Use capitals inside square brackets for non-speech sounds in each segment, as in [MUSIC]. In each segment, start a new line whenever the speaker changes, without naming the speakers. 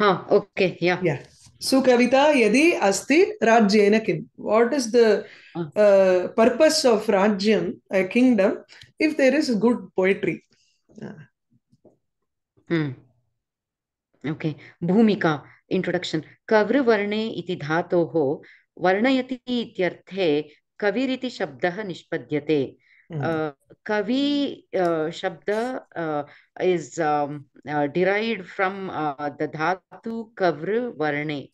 हाँ ओके या या सो कविता यदि अस्ति राज्येन किम what is the purpose purpose of राज्यं kingdom if there is good poetry
okay भूमिका इंट्रोडक्शन वर्णे इति धातोः वर्णयति इत्यर्थे कविरिति शब्दः निष्पद्यते Uh, hmm. kavi uh, shabda uh, is um, derived from the dhatu Kavru varne.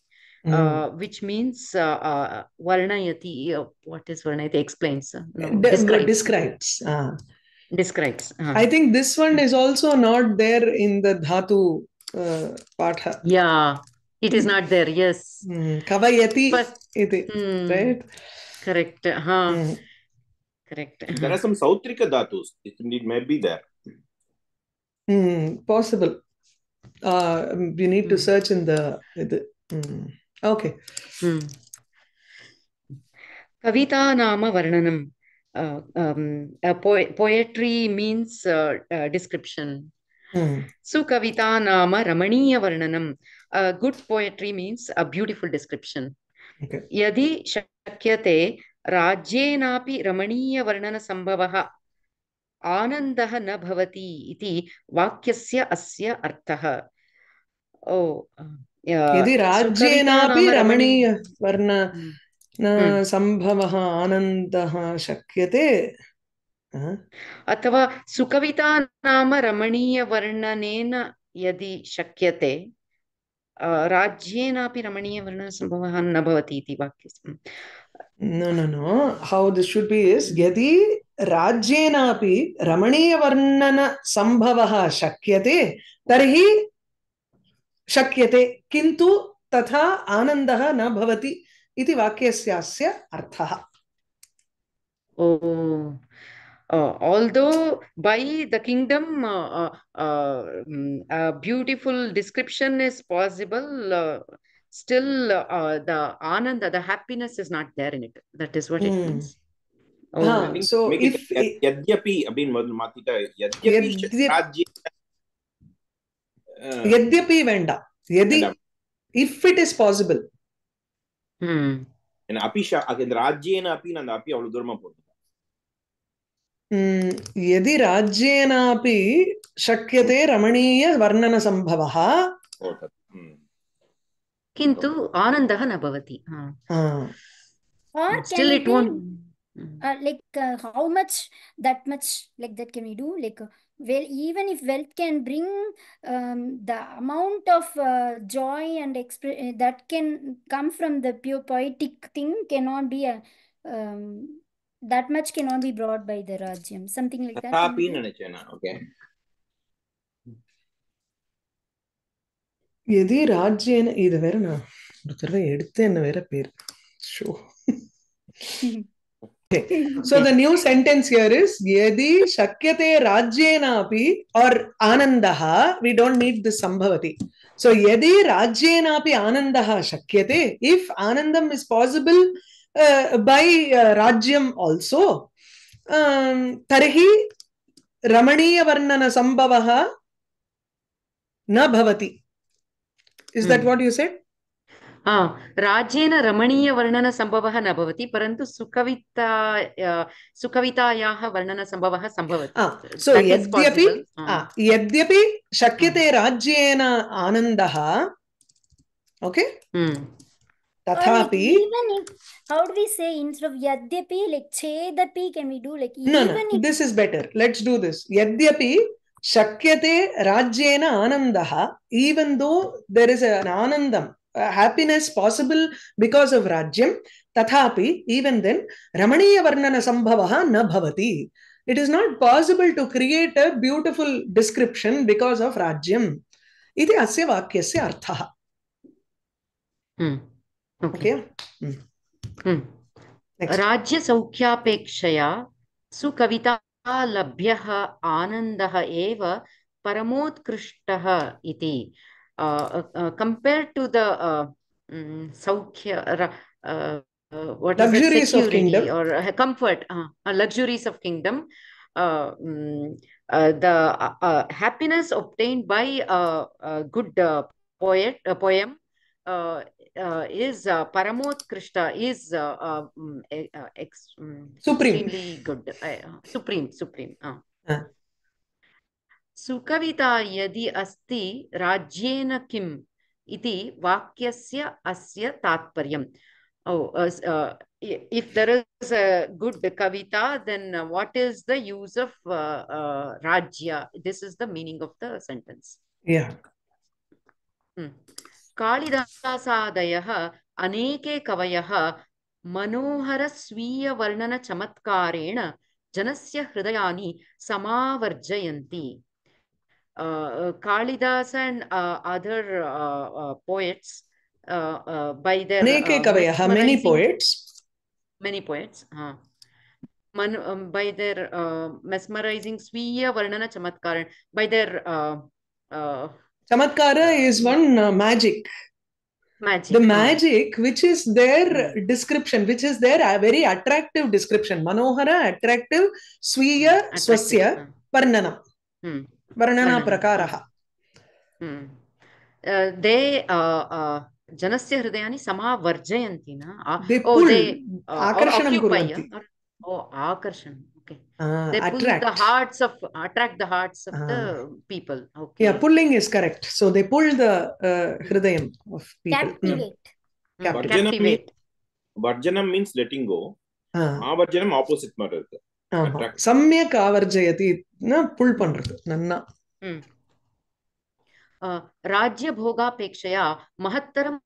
Mm. which means uh, what is varnayati? Explains. No, De- describes. describes. describes. Uh-huh. I
think this one is also not there in the dhatu uh, Yeah, it is not there. Yes. Mm. Kavayati. But, iti, mm, right. Correct. Huh. Mm. Correct. there are some
Sautrika dhatus. It indeed may be there.
Mm, possible. Uh, you need to search in the. the mm. Okay. Mm.
Kavita Nama Varnanam. Uh, um, uh, po- poetry means uh, uh, description. Mm. So, Kavita Nama Ramaniya Varnanam. Uh, good poetry means a beautiful description. Okay. Yadi Shakyate पि रमणीयवर्णनसम्भवः आनन्दः न भवति इति वाक्यस्य अस्य अर्थः
ओ यदि राज्येनापि रमणीयवर्णसम्भवः आनन्दः शक्यते अथवा
सुकविता नाम रमणीयवर्णनेन यदि शक्यते राज्येनापि रमणीयवर्णसम्भवः न भवति इति वाक्यम्
No, no, no. How this should be is यदि राज्येनापि रमणीयवर्णनसम्भवः शक्यते तर्हि शक्यते किन्तु तथा आनन्दः न भवति इति वाक्यस्यास्य अर्थः
ओ Uh, although by the kingdom, uh, um, a beautiful description is possible, still the ananda, the happiness is not there in it. That is
what mm. it means.
so if yadyapi அப்படின்னு முதல்ல மாத்திட்டா yadyapi yadyapi
வேண்டாம் எதி if it is
அந்த அப்பி அவ்வளவு தூரமா போகுது
यदि राज्येनापि शक्यते रमणीयवर्णनसम्भवः किन्तु आनन्दः न भवति
still it won't uh, like uh, how much that much like that can we do like well even if wealth can bring um, the amount of uh, joy and exp- that can come from the pure poetic thing cannot
be a um, that much cannot be brought by the Rajyam. Something like that. Okay. எதி ராஜ்யன இது வேற நான் ஒரு தடவை எடுத்து என்ன வேற பேர் show so the new sentence here is yadi shakyate rajyena api or anandaha we don't need this sambhavati so yadi rajyena api anandaha shakyate if anandam is possible by uh, uh, Rajyam also. Um, Tarhi Ramaniyavarnana Sambhavaha na bhavati.
Is
that hmm. what you said? राज्येन रमणीयवर्णनसम्भवः न भवति परन्तु सुकविता सुकवितायाः वर्णनसम्भवः सम्भवति सो यद्यपि
यद्यपि शक्यते राज्येन आनन्दः ओके तथापि even
if how do we say instead of yadyapi like chedapi can we do like no no
if... this is better let's do this yadyapi shakyate rajyena anandah even though there is an anandam uh, happiness possible because of rajyam tathapi even then ramaniya varnana sambhavah na bhavati it is not possible to create a beautiful description because of rajyam इति अस्य वाक्यस्य अर्थः hmm.
राज्य सौख्यापेक्षया सुकविता लभ्यः आनन्दः एव परमोत्कृष्टः इति compare to the सौख्य comfort luxuries of kingdom the happiness obtained by good poet poem uh, is uh, Paramotkrishtha is uh, uh, uh, ex- um, supreme. extremely good. uh, supreme, supreme. Uh. uh. sukavita yadi asti rajyena kim iti vakyasya asya tatparyam oh uh, uh, if there is a good kavita then what is the use of uh, uh, rajya this is the meaning of the sentence
yeah hmm.
कालिदासादय अनेके कवय मनोहर स्वीय वर्णन चमत्कारेण जनस्य हृदयानि समावर्जयन्ति Kalidasa and other poets by their अनेके कवयः मेनी पोएट्स मेनी पोएट्स हां बाय देयर मेस्मराइजिंग स्वीय वर्णन चमत्कारेण by their
Chamatkara is one uh, magic. Magic. The magic, which is their description, which is their uh, very attractive description. Manohara, attractive, Swiya, Swasya, Varnana. Hmm. Varnana prakaraha. Hmm. Uh,
they uh, uh, जनस्य हृदयानि समावर्जयन्ति न आकर्षणं Okay.
Uh, they pull attract. the
hearts of attract the hearts of uh, the people. Okay. Yeah,
pulling is correct. So they pull the uh, hridayam of people. Captivate.
Mm. Captivate. Varjanam, mean, varjanam means letting go. ஆவர்ஜனம் opposite மாதிரி
இருக்கு சமயக் ஆவர்ஜயதி புல் பண்றது நன்னா
ராஜ்ய போகாபேட்சையா மகத்தரம்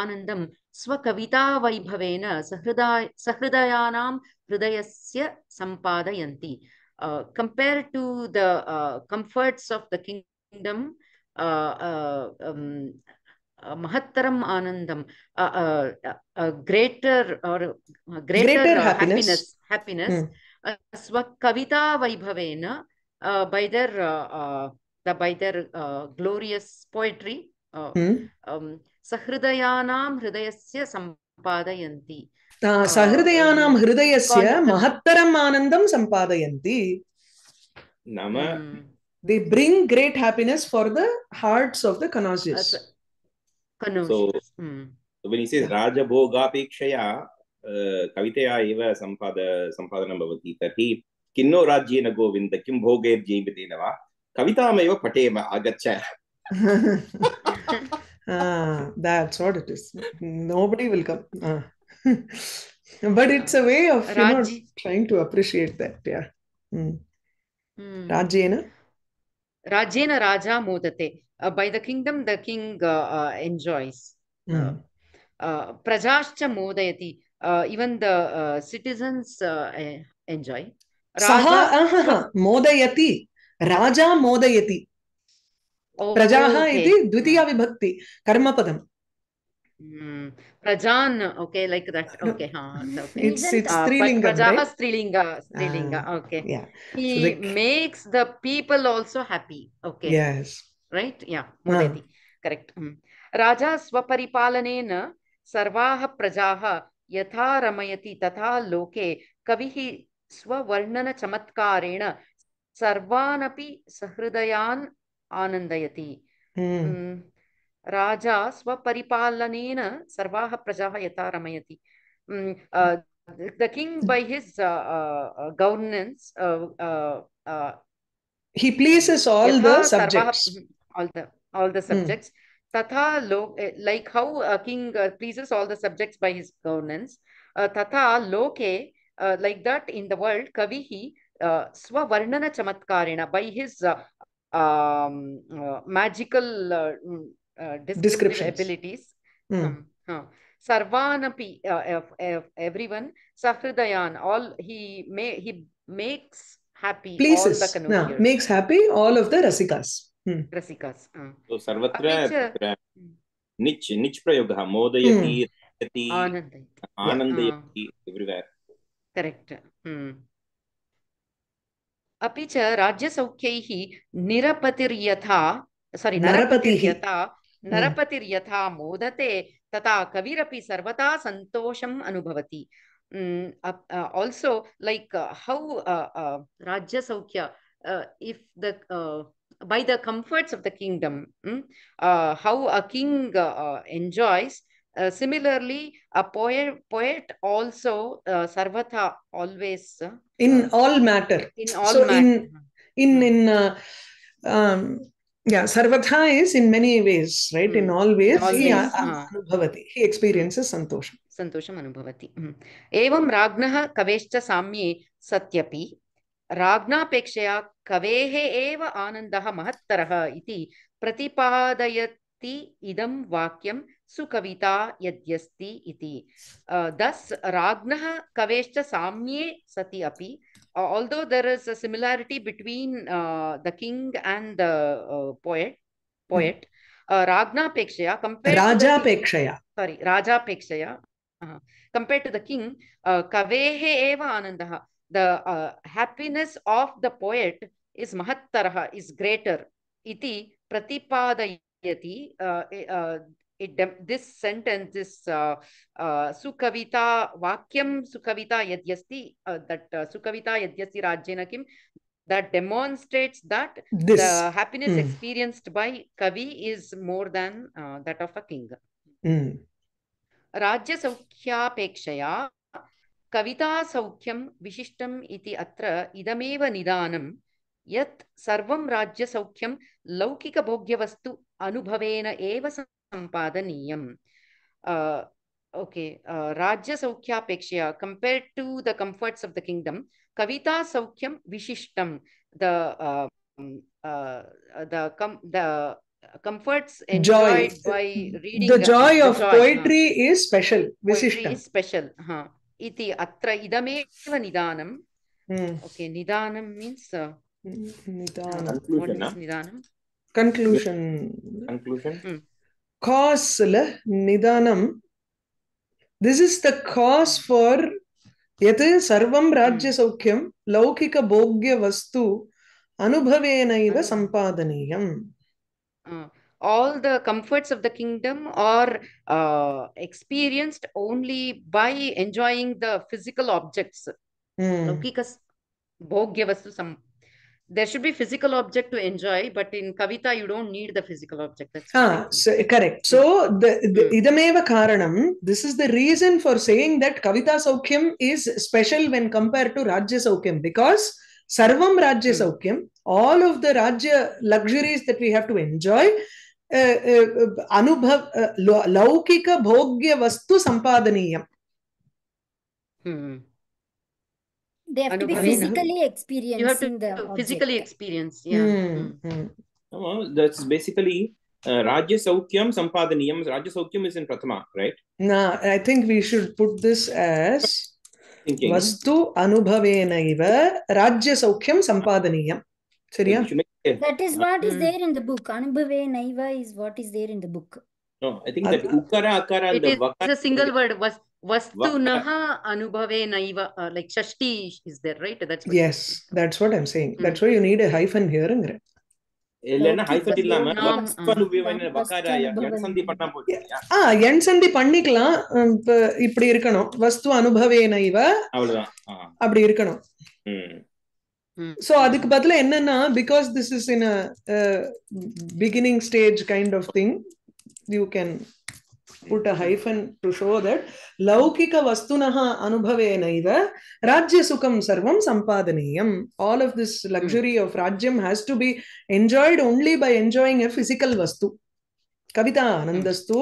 ஆனந்தம் ஸ்வகவிதா வைபவேன சஹிருதாயானாம் hridayasya sampadayanti. Uh, compared to the uh, comforts of the kingdom, uh, um, mahattaram anandam, a greater or a greater, greater, happiness, happiness, happiness hmm. kavita vaibhavena, by their the, by their glorious poetry, uh, hmm. um, सहृदयानां हृदयस्य सम्पादयन्ति
सहृदयानां हृदयस्य महत्तरम् आनन्दं सम्पादयन्ति नाम they bring great happiness for the hearts of the connoisseurs so hmm.
when he says rajabhogapekshaya uh, kavitaya eva sampada sampadana bhavati tarhi kinno rajyena govinda kim bhogair jeevitena va kavitamaiva patema agaccha
ah that's what it is nobody will come ah. [LAUGHS] but it's a way of you know, trying to appreciate that yeah mm. Mm. rajena
rajena raja modate uh, by the kingdom the king uh, uh, enjoys mm. uh, hmm. uh prajascha modayati uh, even the uh, citizens enjoy raja
modayati raja modayati
प्रजाः oh, इति
vibhakti, karma padam.
प्रजान okay like that okay हां it's it's स्त्रीलिंग प्रजा स्त्रीलिंग स्त्रीलिंग okay he makes the people also happy okay yes right yeah मोदी correct राजा स्वपरिपालनेन सर्वाः प्रजाः यथा रमयति तथा लोके कविः स्ववर्णन चमत्कारेण सर्वानपि सहृदयान् राजा स्वपरिपालनेन सर्वाः प्रजाः यथा रमयति the king by his uh, uh, governance uh, uh, uh,
he places all yatha, the subjects
sarva, all the all the subjects mm. tatha lo, like how a king uh, pleases all the subjects by his governance uh, tatha loke uh, like that in the world kavihi uh, swavarnana chamatkarena by his uh, um, uh, magical uh, descriptions हाँ sarvanapi uh, uh, everyone sahridayan all he may he makes happy places all the yeah,
makes happy all of the rasikas hmm. rasikas uh.
so sarvatra nich nich prayogah modayati hmm. anandayati anandayati yeah. everywhere
correct hmm. अपि च राज्यसौख्यैः निरपतिर्यथा सारि नरपतिर्यथा तरपतिर यथा मोदते तथा कविरपि सर्वदा सन्तोषम् अनुभवति also like how राज्यसौख्य if the by the comforts of the kingdom, uh, how a king uh, enjoys. Uh, similarly, a poet, poet also sarvatha always
in all matter. In all so matter. in in in um, yeah sarvatha is in many ways right mm. in all ways, all he ways. anubhavati he experiences santosham santosham anubhavati evam
ragnah kaveshcha samye satyapi राग्नापेक्षया कवेः एव आनन्दः महत्तरः इति प्रतिपादयति इदं वाक्यं सुकविता यद्यस्ति इति दस् राज्ञः कवेश्च साम्ये सति uh, although there is a similarity between uh, the king and the uh, poet, poet, mm-hmm. uh, Ragna Pekshaya compared Raja to Pekshaya. King, sorry, Raja Pekshaya Uh, compared to the king, uh, Kavehe Eva Anandaha. The uh, happiness of the poet is Mahattaraha, is greater. Iti Pratipadayati. Uh, uh, it this sentence this uh, uh, sukavita vakyam sukavita yadyasti uh, that uh, sukavita yadyasti rajyena kim that demonstrates that this. the happiness mm. experienced by kavi is more than uh, that of a king mm. राज्य सौख्यापेक्षया कविता सौख्यम विशिष्टम इति अत्र इदमेव निदानम यत् सर्वं राज्य सौख्यम लौकिक भोग्य वस्तु अनुभवेन एव sampadaniya. Uh, okay, uh, Rajya Saukhyapeksha, compared to the comforts of the kingdom, Kavita Saukyam Vishishtam, the the com the comforts enjoyed by reading the joy of poetry
is special special
iti okay hmm. means uh,
hmm, conclusion, conclusion hmm. காஸ்ல நிதானம் this is the cause for எது சர்வம் ராஜ்ய சௌக்கியம் லௌகிக போக்ய வஸ்து அனுபவேனைவ சம்பாதனீயம்
all the comforts of the kingdom are uh, experienced only by enjoying the physical objects mm. லௌகிக போக்ய வஸ்து there should be physical object to enjoy but in kavita you don't need the physical object that's ah,
so, correct so the, the hmm. idameva karanam this is the reason for saying that kavita saukhyam is special when compared to rajya saukhyam because sarvam rajya hmm. all of the rajya luxuries that we have to enjoy uh, uh, anubhav uh, laukika bhogya vastu sampadaniya
hmm. They have to be physically experienced. You have to physically experience.
Yeah. Mm. Well, hmm. hmm. that's basically uh, Rajya Saukyam Sampadhaniyam. Rajya Saukyam is in Prathama, right?
No, I think we should put this as Thinking. Vastu Anubhavenaiva Rajya Saukyam Sampadhaniyam.
Sariya? That is what is hmm. there
in the book. Anubhavenaiva is what is there in the book.
No, I think that Ukara, Akara, the Vakara. It's a single word. Was வஸ்துனஹ
அனுபவே நைவ like சஷ்டி right that's
that's what I that's why you need hyphen ஹியர்ங்கற
இல்லனா hyphen இல்லாம வஸ்துனஹ அனுபவேன
வகாரய இப்படி இருக்கணும் வஸ்து அனுபவே அப்படி இருக்கணும் சோ அதுக்கு பதிலா என்னன்னா because this is in a beginning stage kind of thing you can put a hyphen to show that laukika vastunaha anubhavenaiva rajya sukham sarvam sampadhaniyam. All of this luxury of rajyam has to be enjoyed only by enjoying a physical vastu. Kavita Anandastu,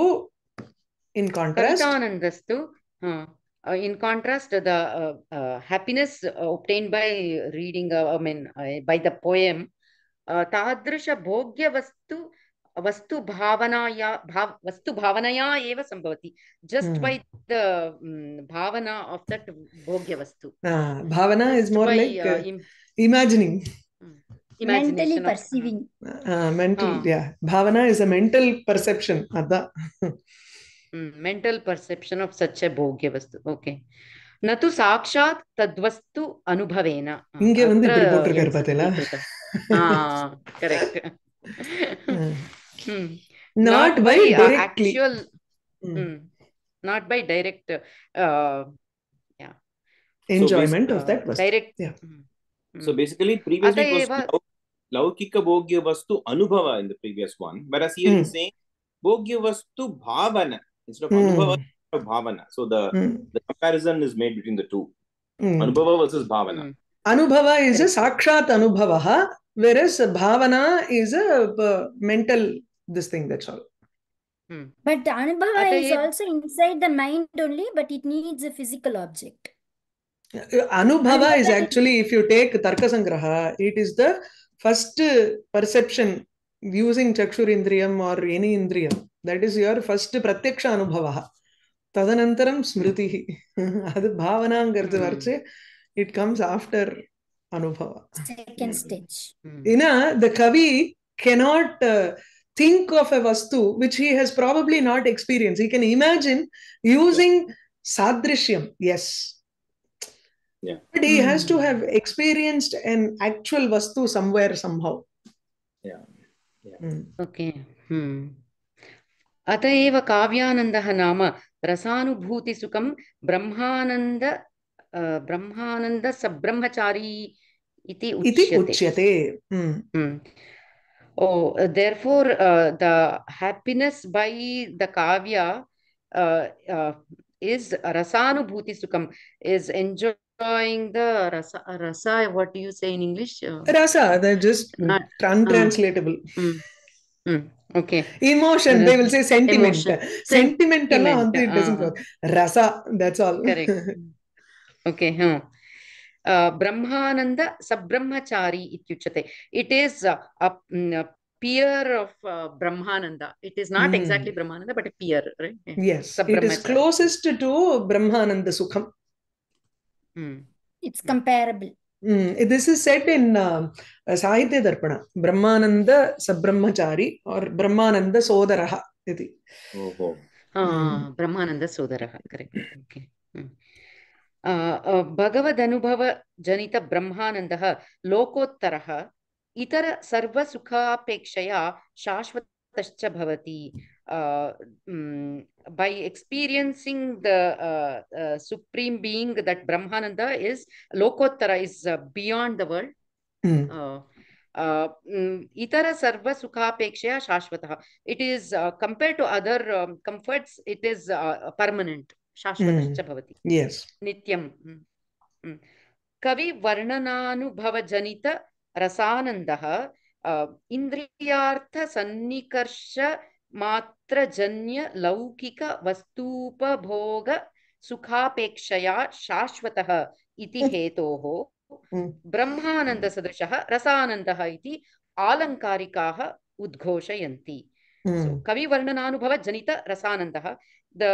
in contrast. Kavita
Anandastu. Huh. Uh, in contrast, the uh, uh, happiness obtained by reading, I mean, by the poem, Tadrisha Bhogya Vastu वस्तु भावनाया भाव वस्तु भावनया एव सम्भवति just by the भावना of that भोग्य वस्तु
भावना is more like imagining mentally perceiving uh, mental uh. yeah bhavana is a mental perception adha
mental perception of such a bhogya vastu okay நது சாட்சாத் தத்வஸ்து அனுபவேன இங்க வந்து இப்படி போட்டிருக்காரு
பாத்தீங்களா
correct hmm. not, not, by, by directly. actual Hmm. not by direct uh, yeah
enjoyment so of that ವಸ್ತು
direct yeah. hmm.
so basically previously it was eva... laukika bhogya vastu anubhava in the previous one whereas here he is saying bhogya vastu bhavana instead of mm. anubhava of bhavana so the mm. the comparison is made between the two mm. anubhava versus bhavana mm.
anubhava is a sakshat anubhava whereas bhavana is a uh, mental this thing that's all
hmm. but the anubhava Ataya... is also inside the mind only but it needs a physical object
anubhava is actually if you take tarka sangraha it is the first perception using chakshur indriyam or any indriyam that is your first pratyaksha anubhava tadanantaram smriti anubhavaha varche it comes after anubhava second stage ina the kavi cannot uh, think of a vastu which he has probably not experienced. He can imagine using sadrishyam, yes. Yeah. But he has to hmm. have experienced an actual vastu somewhere, somehow. Yeah. yeah. Mm. Okay. Hmm. अत
एव काव्यानन्दः iti रसानुभूतिसुखं Brahmanand ब्रह्मानन्दसब्रह्मचारी इति उच्यते Oh, uh, therefore, uh, the happiness by the Kavya uh, is rasanubhuti sukham, is enjoying the rasa, rasa what do you say in english
rasa they're just Not, untranslatable mm, mm, mm, okay emotion they will say sentiment emotion. sentiment, uh-huh. it doesn't work rasa that's all correct [LAUGHS] okay huh.
பிரம்மானந்த சப்ரம்மச்சாரி இத்தியுச்சதே it is peer of uh, Brahmananda. It is not mm. exactly Brahmananda, but a peer, right? Yes, it is
closest to Brahmananda Sukham. Mm. It's comparable. Mm. This is said in uh, Sahitya Darpana, Brahmananda Sabrahmachari or Brahmananda Sodaraha.
Oh, oh. Ah,
Brahmananda Sodaraha, correct. Okay.
ब्रह्मानंद लोकोत्तर इतरसर्वसुखापेक्षया शाश्वतश्च भवति by experiencing the supreme being that brahmananda is lokottara is beyond the world इतर सर्व शाश्वतः it is compared to other comforts it is permanent शाश्वतश्च hmm. भवति नित्यं hmm. hmm. कविवर्णनानुभवजनित रसानन्दः इन्द्रियार्थसन्निकर्षमात्रजन्यलौकिकवस्तूपभोग सुखापेक्षया शाश्वतः इति हेतोः ब्रह्मानन्दसदृशः रसानन्दः इति आलङ्कारिकाः उद्घोषयन्ति कविवर्णनानुभवजनितरसानन्दः the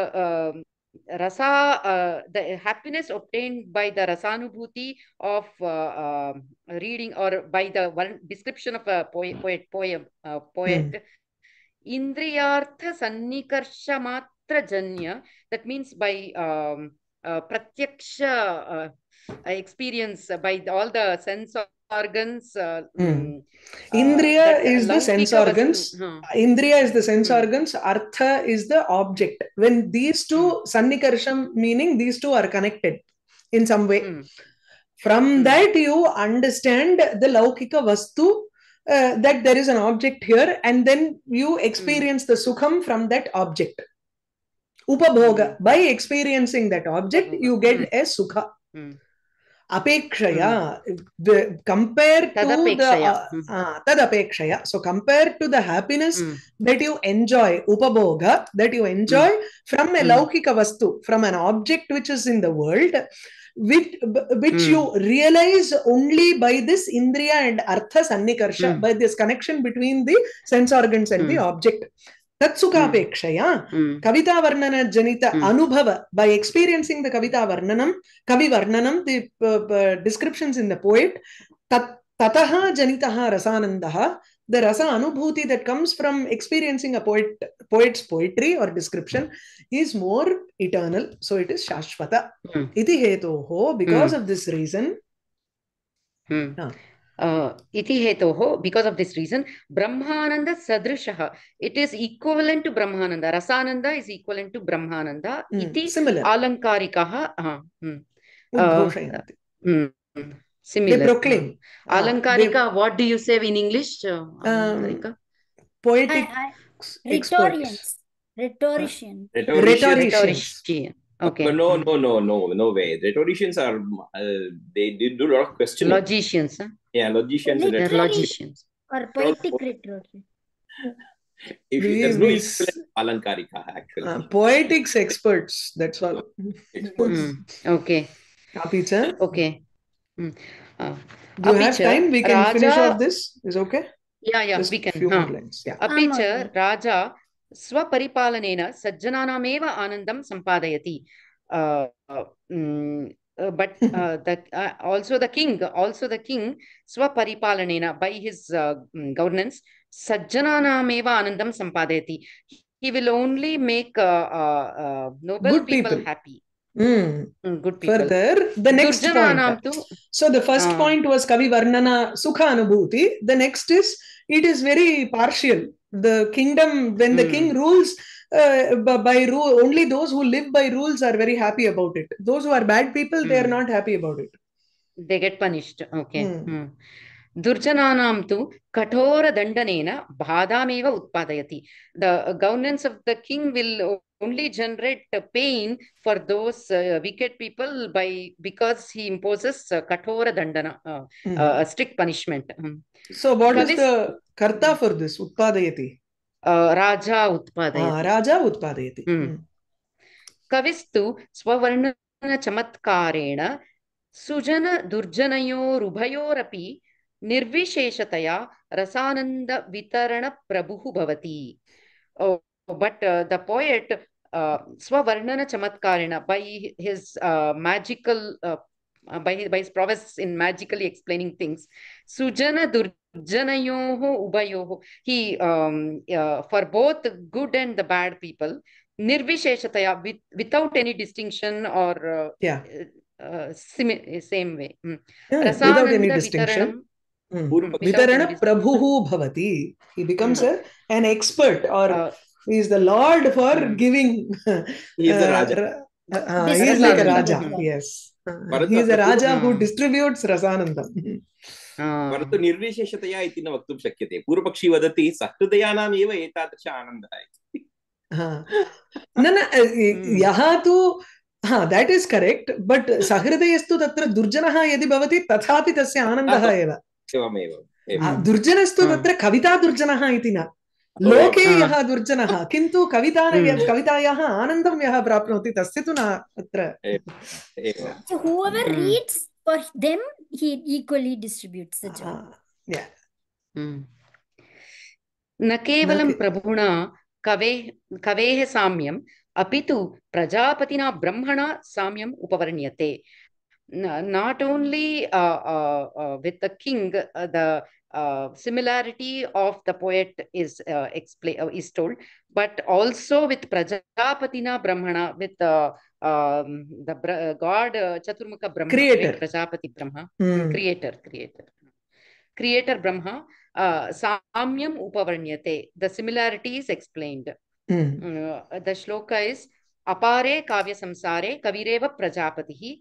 rasa uh, the happiness obtained by the rasanubhuti of uh, um, reading or by the one description of a poet hmm. poet poem uh, poet mm. indriyartha sannikarsha matra janya that means by um, uh, pratyaksha uh, experience by all the sense of organs. Uh,
hmm. mm. Uh, Indriya is the sense organs. Hmm. Indriya is the sense hmm. organs. Artha is the object. When these two, hmm. sannikarsham meaning these two are connected in some way. Hmm. From hmm. that you understand the laukika vastu uh, that there is an object here and then you experience the sukham from that object upabhoga by experiencing that object you get a sukha apekshaya the Compare to the uh, uh, so compare to the happiness that you enjoy upabhoga that you enjoy from a mm. vastu from an object which is in the world which, which you realize only by this indriya and artha sannikarsha by this connection between the sense organs and the object तत्सुखापेक्षया कवितावर्णन जनित अनुभव by experiencing the कवितावर्णनं कविवर्णनं the descriptions in the poet ततः जनितः रसानन्दः the रस अनुभूति that comes from experiencing a poet poets poetry or description is more eternal so it is शाश्वत इति हेतोः बिकास् आफ् दिस् रीसन् इति हेतोः
बिकॉज ऑफ दिस रीजन ब्रह्मानंद सदृशः इट इज इक्वलन् टू ब्रह्मानंद रसानंद इज इक्वलन् टू ब्रह्मानंद इति आलङ्कारिकः आलङ्कारिक what do you say in English poetic
Okay. But no, no, no, no, no way. Rhetoricians are, uh, they, did do a lot of questions.
Logicians, huh?
Yeah, logicians and logicians.
Or poetic rhetoric.
If we, there's no equivalent alankarika actually. Uh,
poetics experts, that's all. Experts. Mm, okay. Apicha. Okay. Uh, Do time? We can Raja, finish off this. Is
okay? Yeah, yeah, Just we can. huh. Yeah. Apicha, yeah. Raja स्वपरिपालनेन सज्जनानामेव आनन्दं सम्पादयति uh, but uh, that uh, also the king also the king swaparipalanena by his uh, governance sajjananameva anandam sampadayati he will only make noble people, people, happy
Mm. Good people. Further, the next Durjananam point. To, so the first point was Kavi Varnana Sukha Anubhuti. The next is it is very partial. The kingdom when mm. the king rules, Uh, by rule only those who live by rules are very happy about it those who are bad people they are hmm. not happy about it they get punished okay mm. Mm. ದುರ್ಜನಾನಾಂ ತು
ಕಠೋರ ದಂಡನೇನ ಬಾಧಾಮೇವ ಉತ್ಪಾದಯತಿ the governance of the king will only generate pain for those uh, wicked people by because he imposes uh, kathora dandana, hmm. strict punishment. Hmm. So, what is the
karta for this? Utpadayati. राजा उत्पादयति राजा उत्पादय
कविस्तु सुजन सुजनदुर्जनयोरुभयोरपि निर्विशेषतया रसानंद वितरण रसानन्दवितरणप्रभुः भवति but the poet poet स्ववर्णनचमत्कारेण by his magical by his, by his prowess in magically explaining things. Sujana janayoho ubayoho. He, um, uh, for both the good and the bad people, nirvisheshataya, with, without any distinction or uh, yeah. Uh, uh same, same way. Mm. Yeah, without any distinction.
Vitarana hmm. Prabhuhu Bhavati. He becomes hmm. a, an expert or uh, he is the Lord for hmm. giving. He is the uh, Raja. Uh, uh, he is like a Raja, yes.
He is a Raja who
distributes Rasanandam.
परन्तु निर्विशेषतया इति न वक्तुं शक्यते पूर्वपक्षी वदति सहृदयानाम् एव एतादृश आनन्दः इति
न न हम्म। यः तु हा देट् इस् करेक्ट् बट् सहृदयस्तु तत्र दुर्जनः यदि भवति तथापि तस्य आनन्दः एव एवमेव दुर्जनस्तु हम्म। तत्र कविता दुर्जनः इति न
लोके यः
दुर्जनः किन्तु कविता हम्म। कवितायाः आनन्दं यः प्राप्नोति तस्य तु न अत्र he equally distributes the joy. Ah, yeah.
Mm. न केवलं प्रभुणा कवेः कवेः साम्यम् अपि तु प्रजापतिना ब्रह्मणा साम्यम् उपवर्ण्यते not only uh, uh, uh, with the king, uh, the uh, similarity of the poet is uh, is told, but also with Prajapatina Brahmana, with um, the god Chaturmukha Brahma, creator. Prajapati Brahma, hmm. creator, creator, creator Brahma, Samyam Upavarnyate. The similarity is explained. Hmm. the shloka is apare kavya samsare Kavireva prajapatihi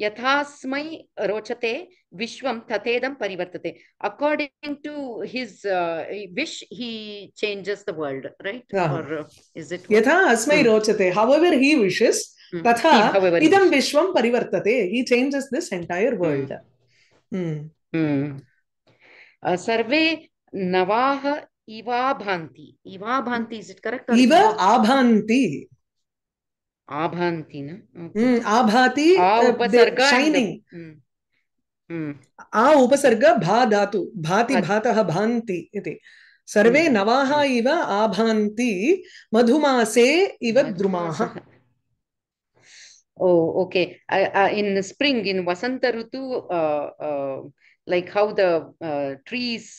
यथास्मै रोचते विश्वं तथेदं परिवर्तते according to his wish he changes the world right or is it यथा अस्मै hmm.
रोचते however he wishes तथा hmm, इदं विश्वं परिवर्तते he changes this entire world सर्वे
नवाह इवा भांति इवा भांति इज इट करेक्ट इवा
आभांति
आभांति ना
हम्म उपसर्ग शाइनिंग हम्म, हम्म। आ उपसर्ग भा धातु भाति भातः भान्ति सर्वे हम्म, नवाः इव आभान्ति मधुमासे इव द्रुमाः oh okay in
spring in वसंत ऋतु like how the trees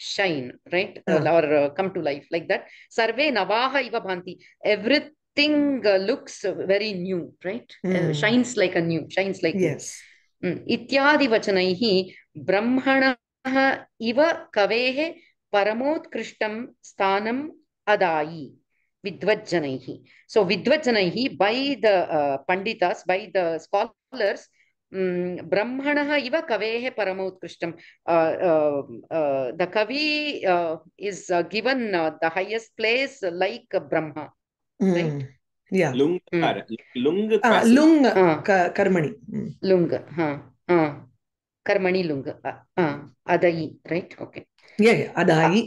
shine right और come to life like that सर्वे नवाः इव भान्ति every thing uh, looks very new, right? Uh, hmm. shines like a new, shines like yes. Hmm. Ityadi vachanaihi brahmana iva kavehe paramot krishtam stanam adai vidvajanaihi. So vidvajanaihi by the uh, panditas, by the scholars, um, brahmana iva kavehe paramot krishtam. Uh, the kavi is given the highest place like uh, brahma.
Right
yeah
ಕರ್ಮಣಿ ಲುಂಗ್ ಕರ್ಮಣಿ ಲುಂಗ್ ಅದಯಿ right okay ಅದಾಯಿ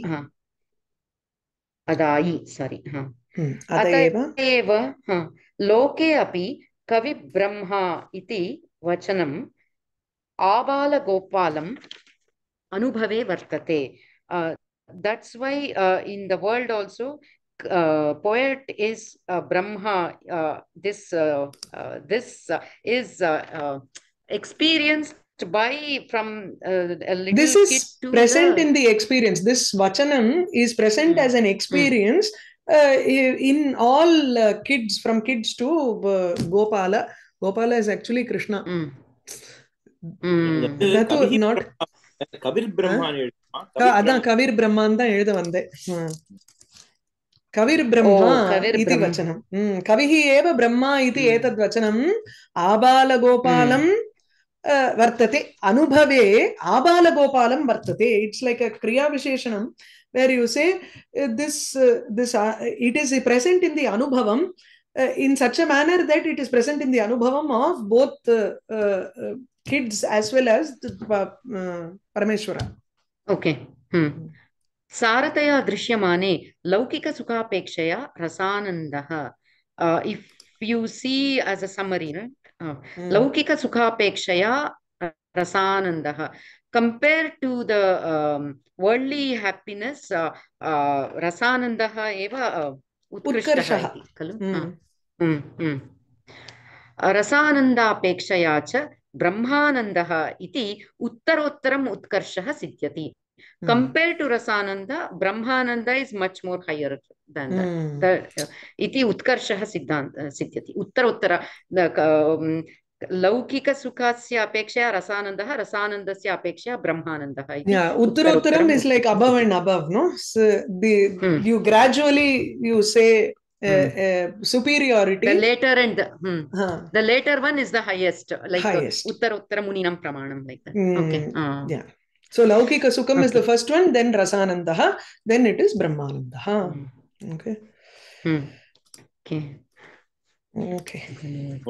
ಅದಾಯಿ ಸಾರಿ ಲೋಕೆ ಅಪಿ ಕವಿ ಬ್ರಹ್ಮ ಇತಿ ವಚನಂ ಆಬಾಲಗೋಪಾಲಂ ಅನುಭವೇ ವರ್ತತೆ that's why in the world also Uh, poet is uh, Brahma. Uh, this uh, uh, this is experienced by from a little this is present the...
in the experience. This vachanam is present mm. as an hmm. experience mm. in all kids, from kids to Gopala. Gopala is actually Krishna. Mm.
That was not. கவிர் பிரம்மான் அதான்
கவிர் பிரம்மான் தான் எழுத कविर्ब्रह्मा इति वचनं कविः एव ब्रह्मा इति एतद् वचनम् आबालगोपालं वर्तते अनुभवे आबालगोपालं वर्तते it's like a क्रियाविशेषणं where you say this this it is present in the अनुभवम् in such a manner that it is present in the anubhavam of both uh, uh, kids as well as uh,
uh, सारतया दृश्यमाने लौकिकसुखापेक्षया रसानन्दः if you see as a summary लौकिकसुखापेक्षया रसानन्दः compare to the worldly happiness रसानन्दः एव uh, उत्कृष्टः खलु hmm. हाँ। hmm, hmm. Uh, रसानन्दापेक्षया च ब्रह्मानन्दः इति उत्तरोत्तरम् उत्कर्षः सिद्ध्यति Mm. Compared to Rasananda, Brahmananda is much more higher than that. iti utkarsha siddhant, uh, siddhati. Uttar uttara. The, um, Laukika sukhasya apeksha rasananda ha, rasananda sya apeksha brahmananda ha. Yeah, uttara
uttaram is like above and above, no? So You gradually, you say superiority. The later and the,
later one is the highest, like highest. Uh, uttara uttara pramanam, like that. Okay.
Yeah. So Laukika Sukham okay. is the first one, then Rasanandaha, then it is Brahmanandaha. Okay.
Hmm. Okay.
Okay.